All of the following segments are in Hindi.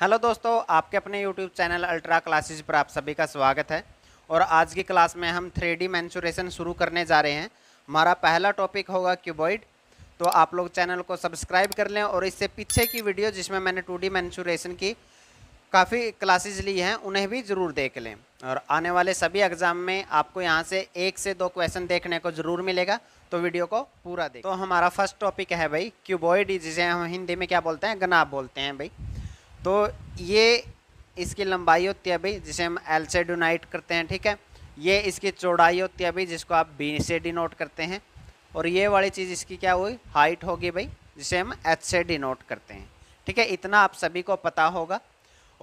हेलो दोस्तों आपके अपने यूट्यूब चैनल अल्ट्रा क्लासेज पर आप सभी का स्वागत है और आज की क्लास में हम थ्री डी मैंचुरेशन शुरू करने जा रहे हैं हमारा पहला टॉपिक होगा क्यूबॉइड तो आप लोग चैनल को सब्सक्राइब कर लें और इससे पीछे की वीडियो जिसमें मैंने टू डी मैंचुरेशन की काफ़ी क्लासेज ली हैं उन्हें भी ज़रूर देख लें और आने वाले सभी एग्ज़ाम में आपको यहाँ से एक से दो क्वेश्चन देखने को ज़रूर मिलेगा तो वीडियो को पूरा देख तो हमारा फर्स्ट टॉपिक है भाई क्यूबॉइड जिसे हम हिंदी में क्या बोलते हैं गनाब बोलते हैं भाई तो ये इसकी लंबाई होती है भाई जिसे हम एल से डोनाइट करते हैं ठीक है ये इसकी चौड़ाई होती है भाई जिसको आप बी से डिनोट करते हैं और ये वाली चीज़ इसकी क्या हुई हाइट होगी भाई जिसे हम एच से डिनोट करते हैं ठीक है इतना आप सभी को पता होगा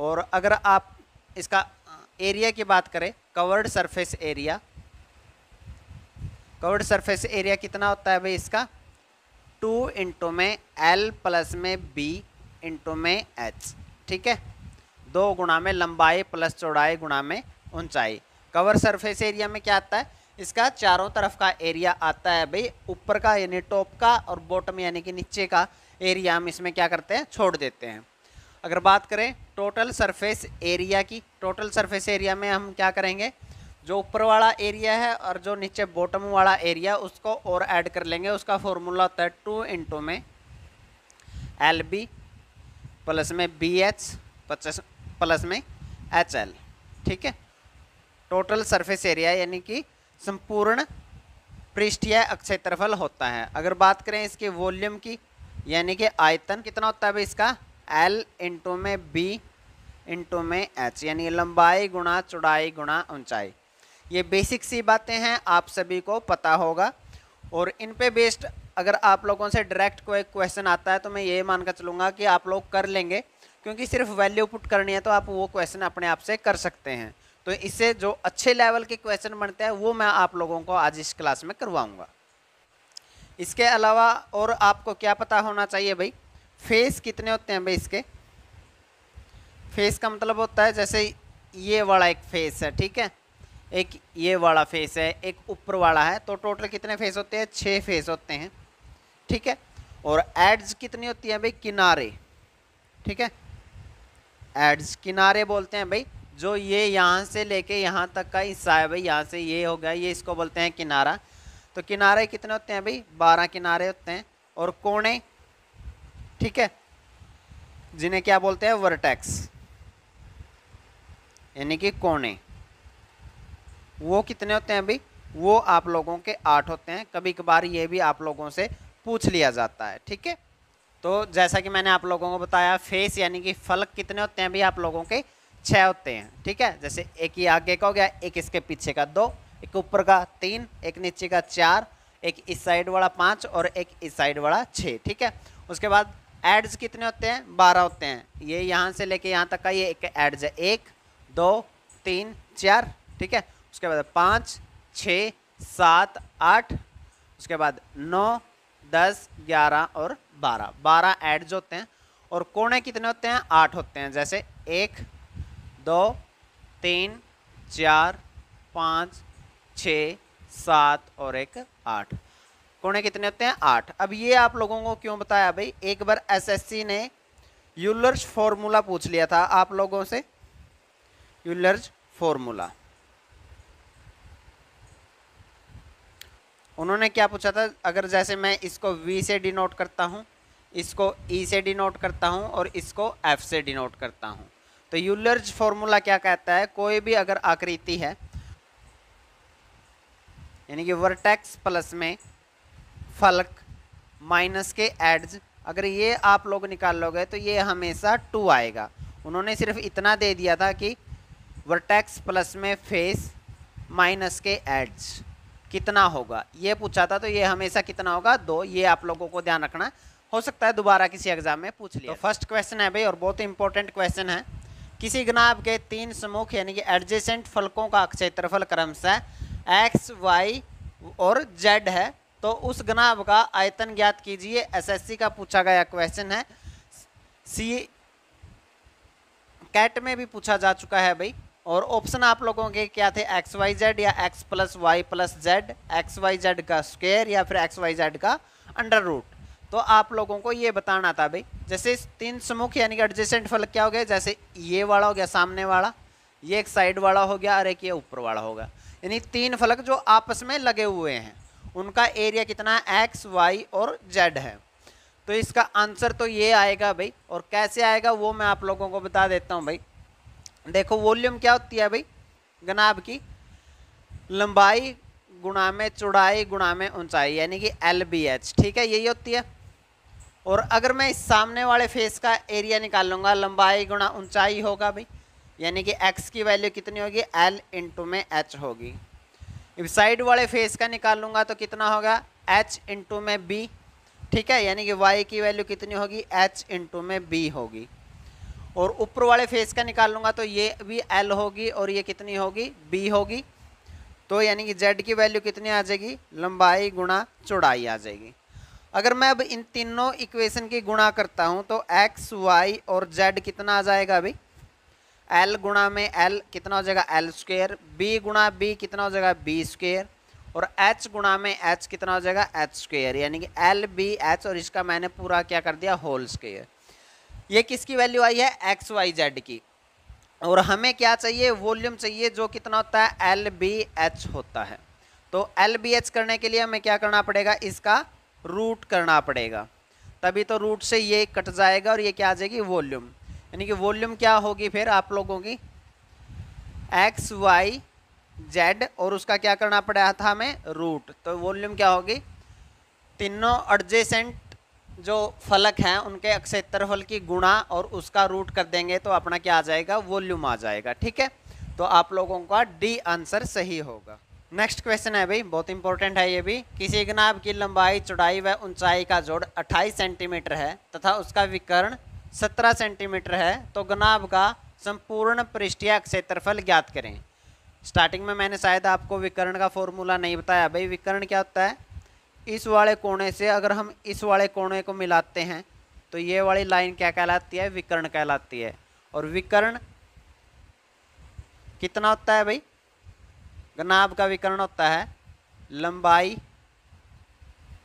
और अगर आप इसका एरिया की बात करें covered surface area covered surface area कितना होता है भाई इसका टू इंटू में एल प्लस में बी इंटू में एच ठीक है दो गुणा में लंबाई प्लस चौड़ाई गुणा में ऊंचाई कवर सरफेस एरिया में क्या आता है इसका चारों तरफ का एरिया आता है भाई ऊपर का यानी टॉप का और बॉटम यानी कि नीचे का एरिया हम इसमें क्या करते हैं छोड़ देते हैं अगर बात करें टोटल सरफेस एरिया की टोटल सरफेस एरिया में हम क्या करेंगे जो ऊपर वाला एरिया है और जो नीचे बॉटम वाला एरिया उसको और ऐड कर लेंगे उसका फॉर्मूला होता है टू इंटू में एल बी प्लस में बी एच पचास प्लस में एच एल ठीक है टोटल सरफेस एरिया यानी कि संपूर्ण पृष्ठीय अक्षेत्रफल होता है अगर बात करें इसके वॉल्यूम की यानी कि आयतन कितना होता है इसका एल इंटू में बी इंटू में एच यानी लंबाई गुणा चौड़ाई गुणा ऊंचाई ये बेसिक सी बातें हैं आप सभी को पता होगा और इन पे बेस्ड अगर आप लोगों से डायरेक्ट कोई क्वेश्चन आता है तो मैं ये मानकर चलूँगा कि आप लोग कर लेंगे क्योंकि सिर्फ वैल्यू पुट करनी है तो आप वो क्वेश्चन अपने आप से कर सकते हैं तो इससे जो अच्छे लेवल के क्वेश्चन बनते हैं वो मैं आप लोगों को आज इस क्लास में करवाऊँगा इसके अलावा और आपको क्या पता होना चाहिए भाई फेस कितने होते हैं भाई इसके फेस का मतलब होता है जैसे ये वाला एक फेस है ठीक है एक ये वाला फेस है एक ऊपर वाला है तो टोटल कितने फेस होते हैं छः फेस होते हैं ठीक है और एड्स कितनी होती है भाई किनारे ठीक है एड्स किनारे बोलते हैं भाई जो ये यहाँ से लेके यहाँ तक का हिस्सा है भाई यहाँ से ये हो गया ये इसको बोलते हैं किनारा तो किनारे कितने होते हैं भाई बारह किनारे होते हैं और कोणे ठीक है जिन्हें क्या बोलते हैं वर्टेक्स यानी कि कोने वो कितने होते हैं भाई वो आप लोगों के आठ होते हैं कभी कभार ये भी आप लोगों से पूछ लिया जाता है ठीक है तो जैसा कि मैंने आप लोगों को बताया फेस यानी कि फलक कितने होते हैं भी आप लोगों के छः होते हैं ठीक है जैसे एक ही आगे का हो गया एक इसके पीछे का दो एक ऊपर का तीन एक नीचे का चार एक इस साइड वाला पाँच और एक इस साइड वाला छः ठीक है उसके बाद एड्स कितने होते हैं बारह होते हैं ये यहाँ से लेके यहाँ तक का ये एक एड्स है एक दो तीन चार ठीक है उसके बाद पाँच छ सात आठ उसके बाद नौ दस ग्यारह और बारह बारह एड्स होते हैं और कोणे कितने होते हैं आठ होते हैं जैसे एक दो तीन चार पाँच छ सात और एक आठ कोणे कितने होते हैं आठ अब ये आप लोगों को क्यों बताया भाई एक बार एसएससी ने यूलर्स फॉर्मूला पूछ लिया था आप लोगों से यूलर्स फॉर्मूला उन्होंने क्या पूछा था अगर जैसे मैं इसको वी से डिनोट करता हूँ इसको ई e से डिनोट करता हूँ और इसको एफ से डिनोट करता हूँ तो यूलर्ज फॉर्मूला क्या कहता है कोई भी अगर आकृति है यानी कि वर्टेक्स प्लस में फलक माइनस के एड्स अगर ये आप लोग निकाल लोगे तो ये हमेशा टू आएगा उन्होंने सिर्फ इतना दे दिया था कि वर्टेक्स प्लस में फेस माइनस के एड्स कितना होगा ये पूछा था तो ये हमेशा कितना होगा दो ये आप लोगों को ध्यान रखना हो सकता है दोबारा किसी एग्जाम में पूछ लिया तो फर्स्ट क्वेश्चन है भाई और बहुत इंपॉर्टेंट क्वेश्चन है किसी ग्नाब के तीन समूह यानी कि एडजेसेंट फलकों का क्षेत्रफल क्रमशः एक्स वाई और जेड है तो उस गनाब का आयतन ज्ञात कीजिए एसएससी का पूछा गया क्वेश्चन है सी कैट में भी पूछा जा चुका है भाई और ऑप्शन आप लोगों के क्या थे एक्स वाई जेड या X plus Y plus Z X Y Z का स्क्वेयर या फिर एक्स वाई जेड का अंडर रूट तो आप लोगों को ये बताना था भाई जैसे तीन समूह यानी कि एडजेसेंट फल क्या हो गया जैसे ये वाला हो गया सामने वाला ये एक साइड वाला हो गया और एक ये ऊपर वाला होगा यानी तीन फलक जो आपस में लगे हुए हैं उनका एरिया कितना है एक्स वाई और जेड है तो इसका आंसर तो ये आएगा भाई और कैसे आएगा वो मैं आप लोगों को बता देता हूँ भाई देखो वॉल्यूम क्या होती है भाई गनाब की लंबाई गुणा में चौड़ाई गुणा में ऊंचाई यानी कि एल बी एच ठीक है यही होती है और अगर मैं इस सामने वाले फेस का एरिया निकाल लूँगा लंबाई गुणा ऊंचाई होगा भाई यानी कि एक्स की वैल्यू कितनी होगी एल इंटू में एच होगी इस साइड वाले फेस का निकाल लूँगा तो कितना होगा एच इंटू में बी ठीक है यानी कि वाई की वैल्यू कितनी होगी एच इंटू में बी होगी और ऊपर वाले फेस का निकाल लूँगा तो ये भी एल होगी और ये कितनी होगी बी होगी तो यानी कि जेड की वैल्यू कितनी आ जाएगी लंबाई गुणा चौड़ाई आ जाएगी अगर मैं अब इन तीनों इक्वेशन की गुणा करता हूँ तो एक्स वाई और जेड कितना आ जाएगा अभी एल गुणा में एल कितना हो जाएगा एल स्क्वेयर बी गुणा बी कितना हो जाएगा बी स्क्वेयर और एच गुणा में एच कितना हो जाएगा एच स्क्वेयर यानी कि एल बी एच और इसका मैंने पूरा क्या कर दिया होल स्क्वेयर ये किसकी वैल्यू आई है एक्स वाई जेड की और हमें क्या चाहिए वॉल्यूम चाहिए जो कितना होता है एल बी एच होता है तो एल बी एच करने के लिए हमें क्या करना पड़ेगा इसका रूट करना पड़ेगा तभी तो रूट से ये कट जाएगा और ये क्या आ जाएगी वॉल्यूम यानी कि वॉल्यूम क्या होगी फिर आप लोगों की एक्स वाई जेड और उसका क्या करना पड़ा था हमें रूट तो वॉल्यूम क्या होगी तीनों एडजेसेंट जो फलक हैं उनके अक्षेत्रफल की गुणा और उसका रूट कर देंगे तो अपना क्या आ जाएगा वॉल्यूम आ जाएगा ठीक है तो आप लोगों का डी आंसर सही होगा नेक्स्ट क्वेश्चन है भाई बहुत इंपॉर्टेंट है ये भी किसी गनाब की लंबाई चौड़ाई व ऊंचाई का जोड़ 28 सेंटीमीटर है तथा उसका विकर्ण 17 सेंटीमीटर है तो गनाब का संपूर्ण पृष्ठीय क्षेत्रफल ज्ञात करें स्टार्टिंग में मैंने शायद आपको विकर्ण का फॉर्मूला नहीं बताया भाई विकर्ण क्या होता है इस वाले कोने से अगर हम इस वाले कोने को मिलाते हैं तो ये वाली लाइन क्या कहलाती है विकर्ण कहलाती है और विकर्ण कितना होता है भाई गनाब का विकर्ण होता है लंबाई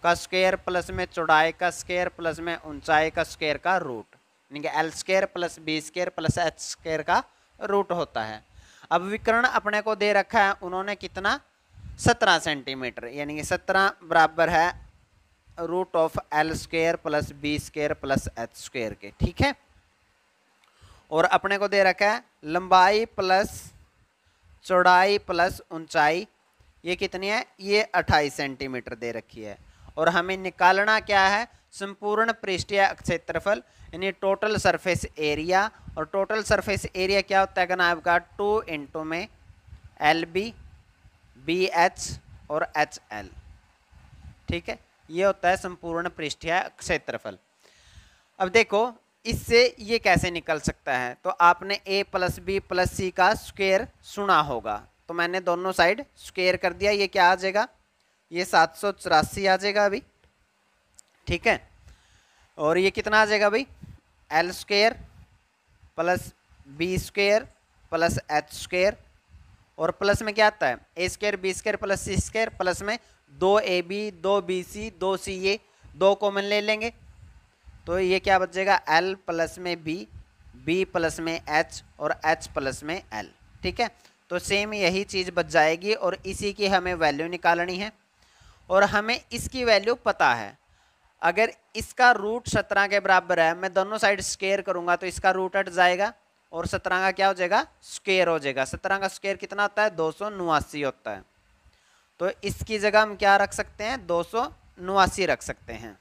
का स्केयर प्लस में चौड़ाई का स्केयर प्लस में ऊंचाई का स्केयर का रूट यानी कि L square plus B square plus H square का रूट होता है अब विकर्ण अपने को दे रखा है उन्होंने कितना सत्रह सेंटीमीटर यानी कि सत्रह बराबर है root of L square plus B square plus H square के ठीक है और अपने को दे रखा है लंबाई प्लस चौड़ाई प्लस ऊंचाई ये कितनी है ये अट्ठाईस सेंटीमीटर दे रखी है और हमें निकालना क्या है संपूर्ण पृष्ठीय क्षेत्रफल यानी टोटल सरफेस एरिया और टोटल सरफेस एरिया क्या होता है आपका टू इंटू में एल बी बी एच और एच एल ठीक है ये होता है संपूर्ण पृष्ठीय क्षेत्रफल अब देखो इससे ये कैसे निकल सकता है तो आपने A plus B plus C का स्क्वेयर सुना होगा तो मैंने दोनों साइड स्क्वेयर कर दिया ये क्या आ जाएगा ये सात सौ चौरासी आ जाएगा अभी ठीक है और ये कितना आ जाएगा भाई L square plus B square plus H square और प्लस में क्या आता है A square B square plus C square plus में दो ए बी दो बी सी दो सी ए दो कॉमन ले लेंगे तो ये क्या बच जाएगा एल प्लस में बी बी प्लस में एच और एच प्लस में एल ठीक है तो सेम यही चीज़ बच जाएगी और इसी की हमें वैल्यू निकालनी है और हमें इसकी वैल्यू पता है अगर इसका रूट सत्रह के बराबर है मैं दोनों साइड स्केयर करूँगा तो इसका रूट हट जाएगा और सत्रह का क्या हो जाएगा स्क्वेयर हो जाएगा सत्रह का स्क्वेयर कितना होता है दो होता है तो इसकी जगह हम क्या रख सकते हैं दो रख सकते हैं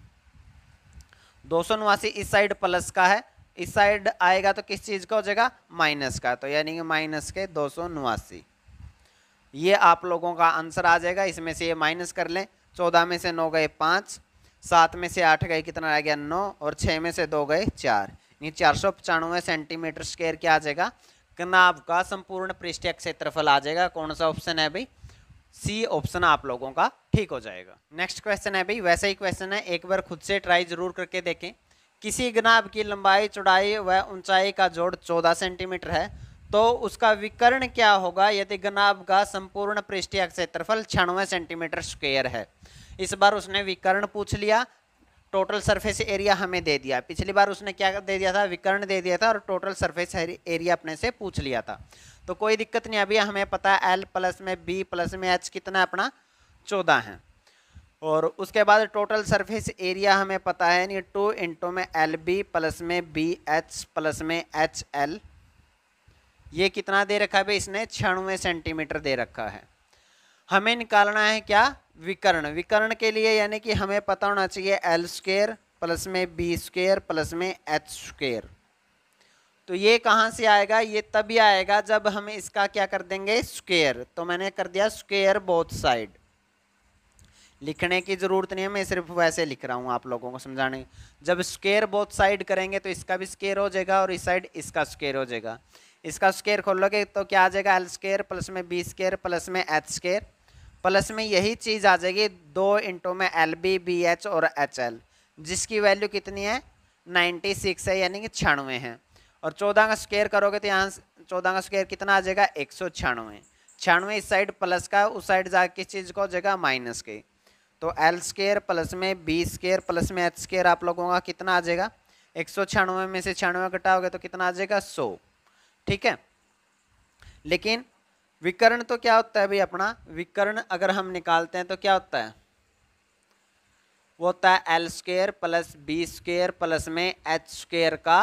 दो इस साइड प्लस का है इस साइड आएगा तो किस चीज़ का हो जाएगा माइनस का तो यानी कि माइनस के दो ये आप लोगों का आंसर आ जाएगा इसमें से ये माइनस कर लें चौदह में से नौ गए पाँच सात में से आठ गए कितना आ गया नौ और छः में से दो गए चार यानी चार सौ पचानवे सेंटीमीटर स्क्वेयर क्या आ जाएगा कनाब का संपूर्ण पृष्ठीय क्षेत्रफल आ जाएगा कौन सा ऑप्शन है भाई सी ऑप्शन आप लोगों का ठीक हो जाएगा नेक्स्ट क्वेश्चन है भाई वैसा ही क्वेश्चन है एक बार खुद से ट्राई जरूर करके देखें किसी गनाब की लंबाई चौड़ाई व ऊंचाई का जोड़ चौदह सेंटीमीटर है तो उसका विकर्ण क्या होगा यदि गनाब का संपूर्ण पृष्ठीय क्षेत्रफल छियानवे सेंटीमीटर स्क्वेयर है इस बार उसने विकर्ण पूछ लिया टोटल सरफेस एरिया हमें दे दिया पिछली बार उसने क्या दे दिया था विकर्ण दे दिया था और टोटल सरफेस एरिया अपने से पूछ लिया था तो कोई दिक्कत नहीं अभी हमें पता है एल प्लस में बी प्लस में एच कितना अपना चौदह है और उसके बाद टोटल सरफेस एरिया हमें पता है यानी टू इंटू में एल बी प्लस में बी एच प्लस में एच एल ये कितना दे रखा है भाई इसने छियानवे सेंटीमीटर दे रखा है हमें निकालना है क्या विकर्ण विकर्ण के लिए यानी कि हमें पता होना चाहिए एल स्क्र प्लस में बी स्क्र प्लस में एच स्क्र तो ये कहाँ से आएगा ये तभी आएगा जब हम इसका क्या कर देंगे स्क्वेयर तो मैंने कर दिया स्क्वेयर बोथ साइड लिखने की ज़रूरत नहीं है मैं सिर्फ वैसे लिख रहा हूँ आप लोगों को समझाने जब स्केयर बोथ साइड करेंगे तो इसका भी स्केयर हो जाएगा और इस साइड इसका स्केयर हो जाएगा इसका स्केयर खोलोगे तो क्या आ जाएगा एल स्केयर प्लस में बी स्केयर प्लस में एच स्केयर प्लस में यही चीज़ आ जाएगी दो इंटू में एल बी बी एच और एच एल जिसकी वैल्यू कितनी है 96 है यानी कि छियानवे है और 14 का स्क्वेयर करोगे तो यहाँ 14 का स्क्वेयर कितना आ जाएगा एक सौ छियानवे छियानवे इस साइड प्लस का उस साइड जा किस चीज़ को जाएगा माइनस की तो एल स्केयर प्लस में बी स्केयर प्लस में एच स्केयर आप लोगों का कितना आ जाएगा एक सौ छियानवे में से छियानवे घटाओगे तो कितना आ जाएगा सौ ठीक है लेकिन विकर्ण तो क्या होता है भाई अपना विकर्ण अगर हम निकालते हैं तो क्या होता है वो होता है L square plus B square plus में एच स्केयर का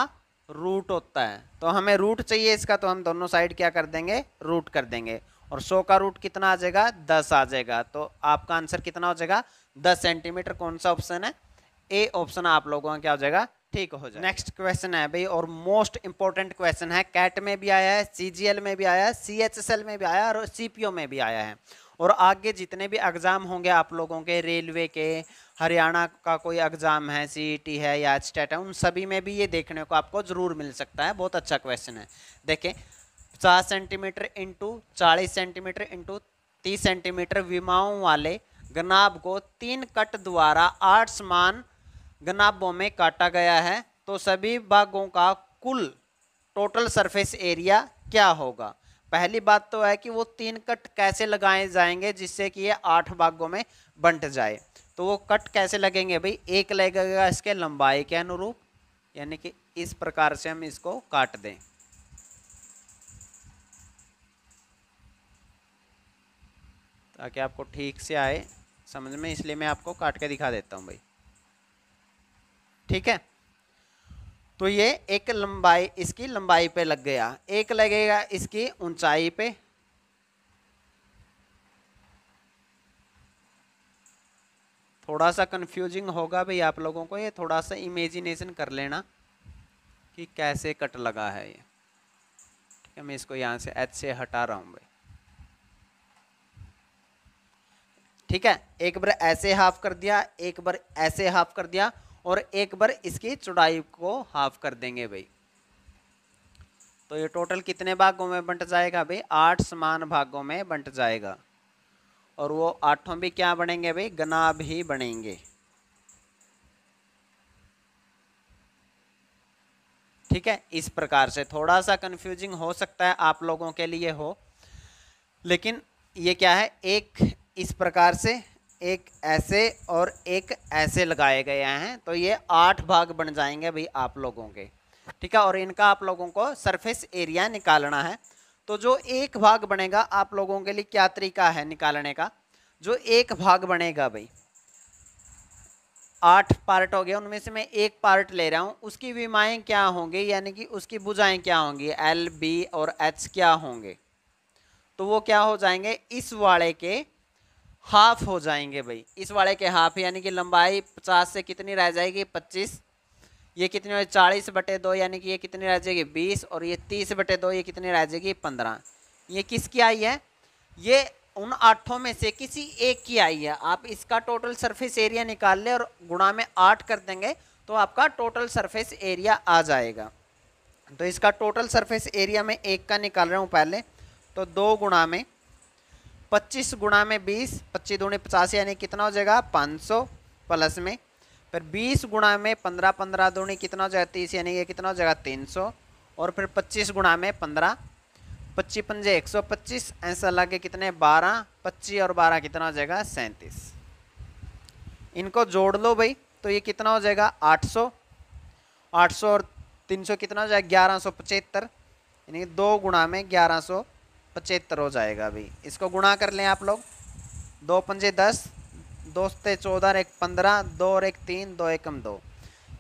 रूट होता है तो हमें रूट चाहिए इसका तो हम दोनों साइड क्या कर देंगे रूट कर देंगे और सो का रूट कितना आ जाएगा दस आ जाएगा तो आपका आंसर कितना हो जाएगा दस सेंटीमीटर कौन सा ऑप्शन है ए ऑप्शन आप लोगों का क्या हो जाएगा ठीक हो जाए नेक्स्ट क्वेश्चन है भाई और मोस्ट इंपॉर्टेंट क्वेश्चन है कैट में भी आया है सी में भी आया है एल में भी आया और ओ में भी आया है और आगे जितने भी एग्ज़ाम होंगे आप लोगों के रेलवे के हरियाणा का कोई एग्ज़ाम है टी e है या स्टेट है उन सभी में भी ये देखने को आपको ज़रूर मिल सकता है बहुत अच्छा क्वेश्चन है देखें सात सेंटीमीटर इंटू चालीस सेंटीमीटर इंटू तीस सेंटीमीटर विमाओं वाले गनाब को तीन कट द्वारा आठ समान गनाबों में काटा गया है तो सभी भागों का कुल टोटल सरफेस एरिया क्या होगा पहली बात तो है कि वो तीन कट कैसे लगाए जाएंगे जिससे कि ये आठ भागों में बंट जाए तो वो कट कैसे लगेंगे भाई एक लगेगा इसके लंबाई के अनुरूप यानी कि इस प्रकार से हम इसको काट दें ताकि आपको ठीक से आए समझ में इसलिए मैं आपको काट के दिखा देता हूँ भाई ठीक है तो ये एक लंबाई इसकी लंबाई पे लग गया एक लगेगा इसकी ऊंचाई पे थोड़ा सा कंफ्यूजिंग होगा भाई आप लोगों को ये थोड़ा सा इमेजिनेशन कर लेना कि कैसे कट लगा है ये ठीक है मैं इसको यहाँ से एच से हटा रहा हूँ भाई ठीक है एक बार ऐसे हाफ कर दिया एक बार ऐसे हाफ कर दिया और एक बार इसकी चौड़ाई को हाफ कर देंगे भाई तो ये टोटल कितने भागों में बंट जाएगा भाई आठ समान भागों में बंट जाएगा और वो आठों भी क्या बनेंगे भाई गनाब ही बनेंगे ठीक है इस प्रकार से थोड़ा सा कंफ्यूजिंग हो सकता है आप लोगों के लिए हो लेकिन ये क्या है एक इस प्रकार से एक ऐसे और एक ऐसे लगाए गए हैं तो ये आठ भाग बन जाएंगे भाई आप लोगों के ठीक है और इनका आप लोगों को सरफेस एरिया निकालना है तो जो एक भाग बनेगा आप लोगों के लिए क्या तरीका है निकालने का जो एक भाग बनेगा भाई आठ पार्ट हो गए उनमें से मैं एक पार्ट ले रहा हूँ उसकी विमाएँ क्या होंगी यानी कि उसकी बुझाएँ क्या होंगी एल बी और एच क्या होंगे तो वो क्या हो जाएंगे इस वाले के हाफ हो जाएंगे भाई इस वाले के हाफ यानी कि लंबाई पचास से कितनी रह जाएगी पच्चीस ये कितनी हो चालीस बटे दो यानी कि ये कितनी रह जाएगी बीस और ये तीस बटे दो ये कितनी रह जाएगी पंद्रह ये किसकी आई है ये उन आठों में से किसी एक की आई है आप इसका टोटल सरफेस एरिया निकाल लें और गुणा में आठ कर देंगे तो आपका टोटल सरफेस एरिया आ जाएगा तो इसका टोटल सरफेस एरिया में एक का निकाल रहा हूँ पहले तो दो गुणा में पच्चीस गुणा में बीस पच्चीस दूणी पचास यानी कितना हो जाएगा पाँच सौ प्लस में फिर बीस गुणा में पंद्रह पंद्रह दूनी कितना हो जाएगा तीस यानी ये कितना हो जाएगा तीन सौ और फिर पच्चीस गुणा में पंद्रह पच्चीस पंजे एक सौ पच्चीस ऐसा लगे कितने बारह पच्चीस और बारह कितना हो जाएगा सैंतीस इनको जोड़ लो भाई तो ये कितना हो जाएगा आठ सौ आठ सौ और तीन सौ कितना हो जाएगा ग्यारह सौ पचहत्तर यानी दो गुणा में ग्यारह सौ पचहत्तर हो जाएगा अभी इसको गुणा कर लें आप लोग दो पंजे दस दो से चौदह एक पंद्रह दो और एक तीन दो एकम दो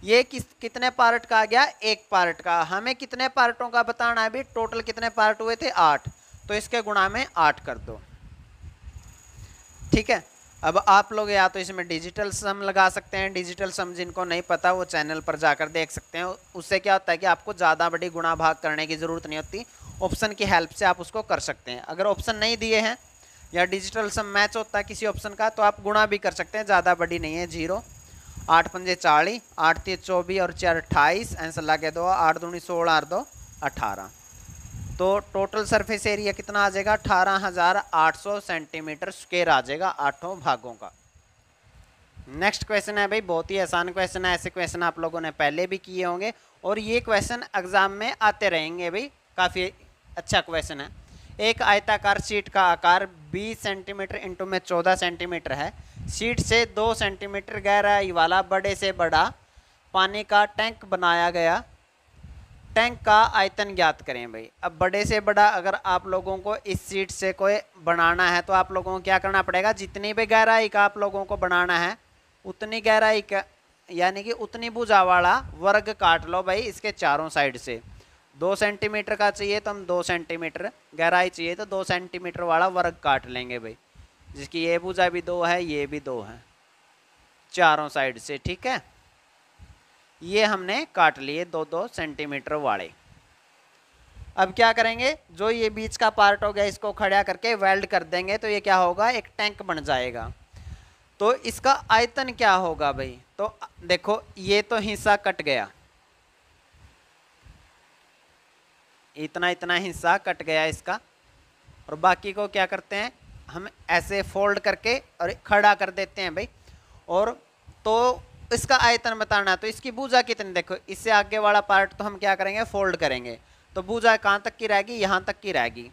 ये किस कितने पार्ट का आ गया एक पार्ट का हमें कितने पार्टों का बताना है अभी टोटल कितने पार्ट हुए थे आठ तो इसके गुणा में आठ कर दो ठीक है अब आप लोग या तो इसमें डिजिटल सम लगा सकते हैं डिजिटल सम जिनको नहीं पता वो चैनल पर जाकर देख सकते हैं उससे क्या होता है कि आपको ज़्यादा बड़ी गुणा भाग करने की ज़रूरत नहीं होती ऑप्शन की हेल्प से आप उसको कर सकते हैं अगर ऑप्शन नहीं दिए हैं या डिजिटल सम मैच होता है किसी ऑप्शन का तो आप गुणा भी कर सकते हैं ज़्यादा बड़ी नहीं है जीरो आठ पंजे चालीस आठ तीस चौबीस और चार अट्ठाईस आंसर ला के दो आठ दूनी सोलह आठ दो अठारह तो टोटल सरफेस एरिया कितना आ जाएगा अठारह हज़ार आठ सौ सेंटीमीटर स्क्वेयर आ जाएगा आठों भागों का नेक्स्ट क्वेश्चन है भाई बहुत ही आसान क्वेश्चन है ऐसे क्वेश्चन आप लोगों ने पहले भी किए होंगे और ये क्वेश्चन एग्ज़ाम में आते रहेंगे भाई काफ़ी अच्छा क्वेश्चन है एक आयताकार सीट का आकार 20 सेंटीमीटर इंटू में 14 सेंटीमीटर है सीट से 2 सेंटीमीटर गहराई वाला बड़े से बड़ा पानी का टैंक बनाया गया टैंक का आयतन ज्ञात करें भाई अब बड़े से बड़ा अगर आप लोगों को इस सीट से कोई बनाना है तो आप लोगों को क्या करना पड़ेगा जितनी भी गहराई का आप लोगों को बनाना है उतनी गहराई का यानी कि उतनी भुजा वाला वर्ग काट लो भाई इसके चारों साइड से दो सेंटीमीटर का चाहिए तो हम दो सेंटीमीटर गहराई चाहिए तो दो सेंटीमीटर वाला वर्ग काट लेंगे भाई जिसकी ये भुजा भी दो है ये भी दो है चारों साइड से ठीक है ये हमने काट लिए दो दो सेंटीमीटर वाले अब क्या करेंगे जो ये बीच का पार्ट हो गया इसको खड़ा करके वेल्ड कर देंगे तो ये क्या होगा एक टैंक बन जाएगा तो इसका आयतन क्या होगा भाई तो देखो ये तो हिस्सा कट गया इतना इतना हिस्सा कट गया इसका और बाकी को क्या करते हैं हम ऐसे फोल्ड करके और खड़ा कर देते हैं भाई और तो इसका आयतन बताना है तो इसकी भूजा कितनी देखो इससे आगे वाला पार्ट तो हम क्या करेंगे फोल्ड करेंगे तो भूजा कहाँ तक की रहेगी यहाँ तक की रहेगी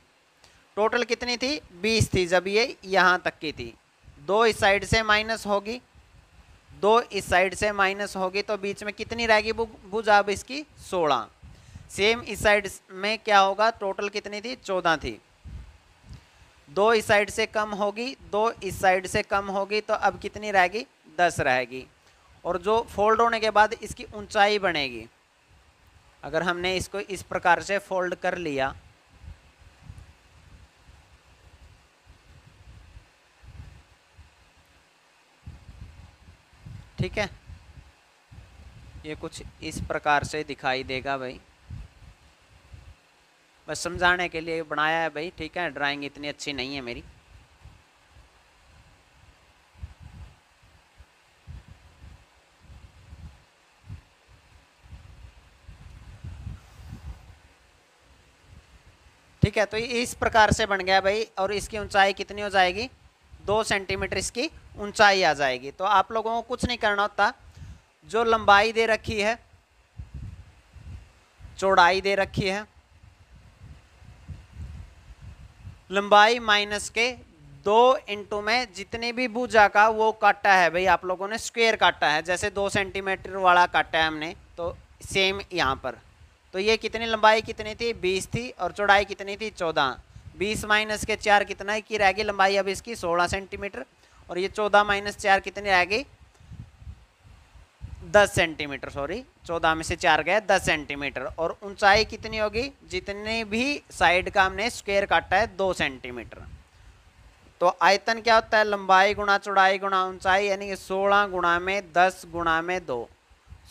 टोटल कितनी थी बीस थी जब ये यहाँ तक की थी दो इस साइड से माइनस होगी दो इस साइड से माइनस होगी तो बीच में कितनी रहेगी भूजा अब इसकी सोलह सेम इस साइड में क्या होगा टोटल कितनी थी चौदह थी दो इस साइड से कम होगी दो इस साइड से कम होगी तो अब कितनी रहेगी दस रहेगी और जो फोल्ड होने के बाद इसकी ऊंचाई बनेगी अगर हमने इसको इस प्रकार से फोल्ड कर लिया ठीक है ये कुछ इस प्रकार से दिखाई देगा भाई बस समझाने के लिए बनाया है भाई ठीक है ड्राइंग इतनी अच्छी नहीं है मेरी ठीक है तो ये इस प्रकार से बन गया भाई और इसकी ऊंचाई कितनी हो जाएगी दो सेंटीमीटर इसकी ऊंचाई आ जाएगी तो आप लोगों को कुछ नहीं करना होता जो लंबाई दे रखी है चौड़ाई दे रखी है लंबाई माइनस के दो इंटू में जितने भी भुजा का वो काटा है भाई आप लोगों ने स्क्वेयर काटा है जैसे दो सेंटीमीटर वाला काटा है हमने तो सेम यहाँ पर तो ये कितनी लंबाई कितनी थी बीस थी और चौड़ाई कितनी थी चौदह बीस माइनस के चार कितना की रहेगी लंबाई अब इसकी सोलह सेंटीमीटर और ये चौदह माइनस चार कितनी रहेगी 10 सेंटीमीटर सॉरी 14 में से चार गया 10 सेंटीमीटर और ऊंचाई कितनी होगी जितने भी साइड का हमने स्क्वेयर काटा है दो सेंटीमीटर तो आयतन क्या होता है लंबाई गुणा चौड़ाई गुणा ऊंचाई यानी कि 16 गुणा में 10 गुणा में दो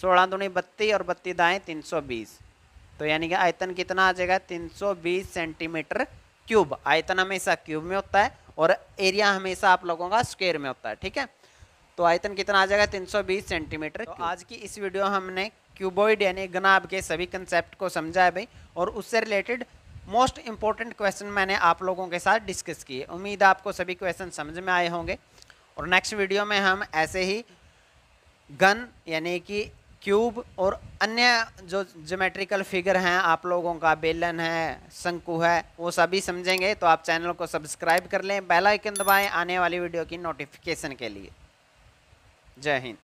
सोलह दूनी बत्ती और बत्ती दाएँ 320 तो यानी कि आयतन कितना आ जाएगा बीस सेंटीमीटर क्यूब आयतन हमेशा क्यूब में होता है और एरिया हमेशा आप लोगों का स्क्वेयर में होता है ठीक है तो आयतन कितना आ जाएगा 320 सेंटीमीटर तो आज की इस वीडियो हमने क्यूबॉइड यानी गनाब के सभी कंसेप्ट को समझा है भाई और उससे रिलेटेड मोस्ट इंपॉर्टेंट क्वेश्चन मैंने आप लोगों के साथ डिस्कस किए उम्मीद आपको सभी क्वेश्चन समझ में आए होंगे और नेक्स्ट वीडियो में हम ऐसे ही गन यानी कि क्यूब और अन्य जो जोमेट्रिकल फिगर हैं आप लोगों का बेलन है शंकु है वो सभी समझेंगे तो आप चैनल को सब्सक्राइब कर लें बेल आइकन दबाएं आने वाली वीडियो की नोटिफिकेशन के लिए जय हिंद